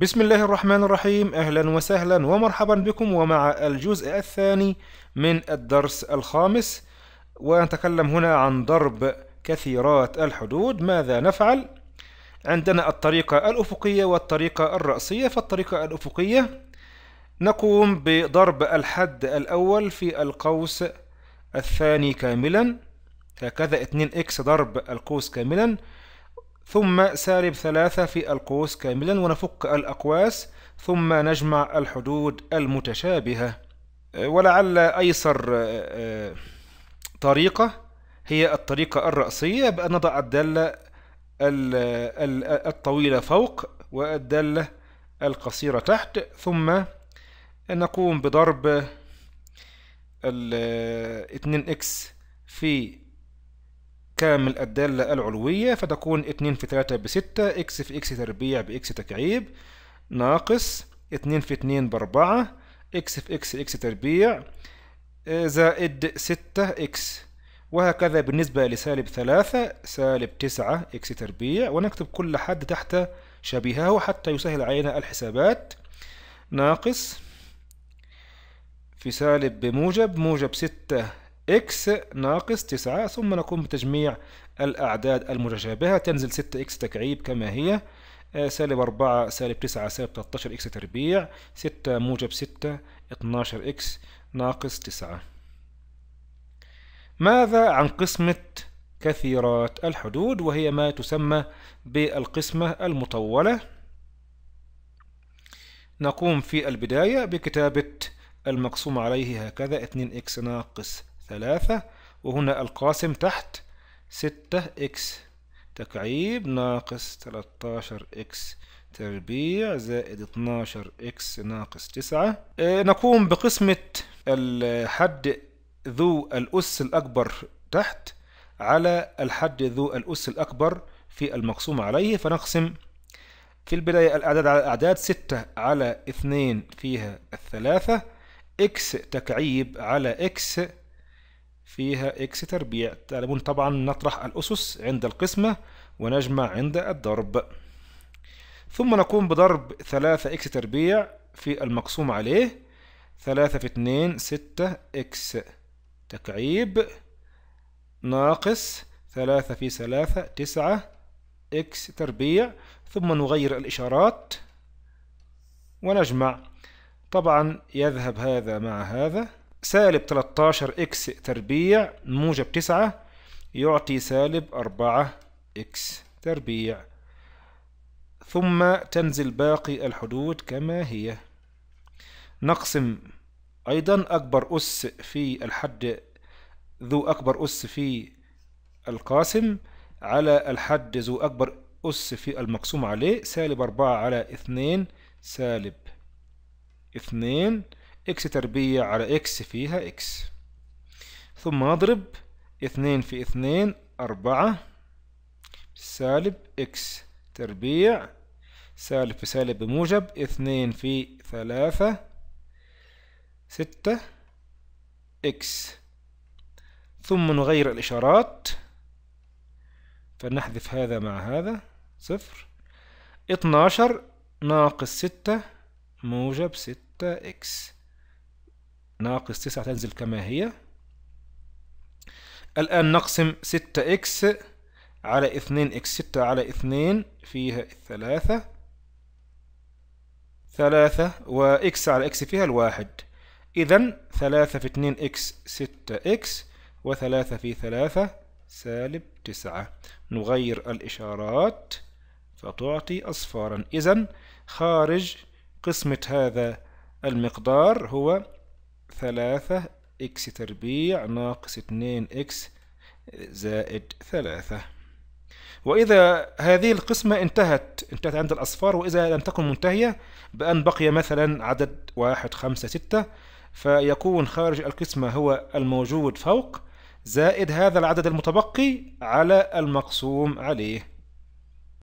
بسم الله الرحمن الرحيم أهلا وسهلا ومرحبا بكم ومع الجزء الثاني من الدرس الخامس ونتكلم هنا عن ضرب كثيرات الحدود ماذا نفعل؟ عندنا الطريقة الأفقية والطريقة الرأسية فالطريقة الأفقية نقوم بضرب الحد الأول في القوس الثاني كاملا هكذا 2x ضرب القوس كاملا ثم سالب ثلاثة في القوس كاملا ونفك الأقواس ثم نجمع الحدود المتشابهة أه، ولعل أيسر أه، أه، طريقة هي الطريقة الرأسية بأن نضع الدالة الطويلة فوق والدالة القصيرة تحت ثم نقوم بضرب الـ 2x في كامل الدالة العلوية فتكون 2 في 3 ب 6 x في x تربيع ب x تكعيب ناقص 2 في 2 ب 4 x في x x تربيع آه، زائد 6 x وهكذا بالنسبة لسالب 3 سالب 9 x تربيع ونكتب كل حد تحت شبيهه حتى يسهل علينا الحسابات ناقص في سالب بموجب موجب 6 اكس ناقص 9 ثم نقوم بتجميع الأعداد المتشابهة تنزل 6 اكس تكعيب كما هي آه، سالب 4 سالب 9 سالب 13 اكس تربيع 6 موجب 6 12 اكس ناقص 9 ماذا عن قسمة كثيرات الحدود وهي ما تسمى بالقسمة المطولة نقوم في البداية بكتابة المقسوم عليه هكذا 2 اكس ناقص ثلاثة وهنا القاسم تحت ستة إكس تكعيب ناقص تلتاشر إكس تربيع زائد 12 إكس ناقص تسعة آه، نقوم بقسمة الحد ذو الأس الأكبر تحت على الحد ذو الأس الأكبر في المقسوم عليه فنقسم في البداية الأعداد على الأعداد ستة على اثنين فيها الثلاثة إكس تكعيب على إكس فيها إكس تربيع تعلمون طبعا نطرح الأسس عند القسمة ونجمع عند الضرب ثم نقوم بضرب ثلاثة إكس تربيع في المقسوم عليه ثلاثة في 2 ستة إكس تكعيب ناقص ثلاثة في ثلاثة تسعة إكس تربيع ثم نغير الإشارات ونجمع طبعا يذهب هذا مع هذا سالب 13 اكس تربيع موجب 9 يعطي سالب 4 اكس تربيع ثم تنزل باقي الحدود كما هي نقسم أيضا أكبر أس في الحد ذو أكبر أس في القاسم على الحد ذو أكبر أس في المقسوم عليه سالب 4 على 2 سالب 2 إكس تربيع على إكس فيها إكس ثم نضرب اثنين في اثنين أربعة سالب إكس تربيع سالب في سالب بموجب اثنين في ثلاثة ستة إكس ثم نغير الإشارات فنحذف هذا مع هذا صفر اثناشر ناقص ستة موجب ستة إكس ناقص 9 تنزل كما هي الآن نقسم 6x على 2x 6 على 2 فيها 3 3 و وx على x فيها الواحد إذا 3 في 2x 6x و3 في 3 سالب 9 نغير الإشارات فتعطي أصفارا إذا خارج قسمة هذا المقدار هو ثلاثة إكس تربيع ناقص اتنين إكس زائد ثلاثة وإذا هذه القسمة انتهت انتهت عند الأصفار وإذا لم تكن منتهية بأن بقي مثلا عدد واحد خمسة ستة فيكون خارج القسمة هو الموجود فوق زائد هذا العدد المتبقي على المقسوم عليه